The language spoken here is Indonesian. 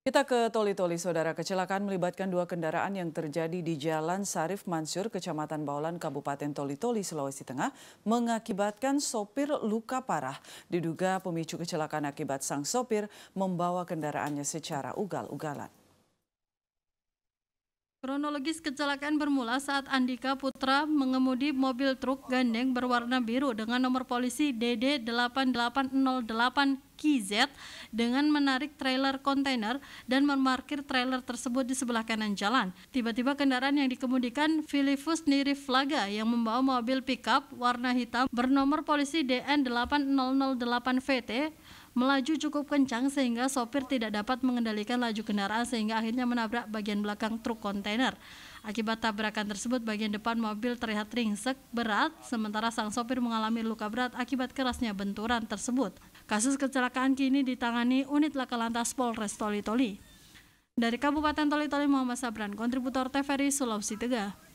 Kita ke Toli-Toli, Saudara. Kecelakaan melibatkan dua kendaraan yang terjadi di Jalan Sarif Mansur, Kecamatan Baulan, Kabupaten Toli-Toli, Sulawesi Tengah, mengakibatkan sopir luka parah. Diduga pemicu kecelakaan akibat sang sopir membawa kendaraannya secara ugal-ugalan. Kronologis kecelakaan bermula saat Andika Putra mengemudi mobil truk gandeng berwarna biru dengan nomor polisi DD8808KZ dengan menarik trailer kontainer dan memarkir trailer tersebut di sebelah kanan jalan. Tiba-tiba kendaraan yang dikemudikan Filipus Niri Flaga yang membawa mobil pickup warna hitam bernomor polisi DN8008VT melaju cukup kencang sehingga sopir tidak dapat mengendalikan laju kendaraan sehingga akhirnya menabrak bagian belakang truk kontainer. Akibat tabrakan tersebut, bagian depan mobil terlihat ringsek berat, sementara sang sopir mengalami luka berat akibat kerasnya benturan tersebut. Kasus kecelakaan kini ditangani unit laka lantas Polres Toli Toli. Dari Kabupaten Toli Toli Muhammad Sabran, kontributor TVRI Sulawesi Tengah.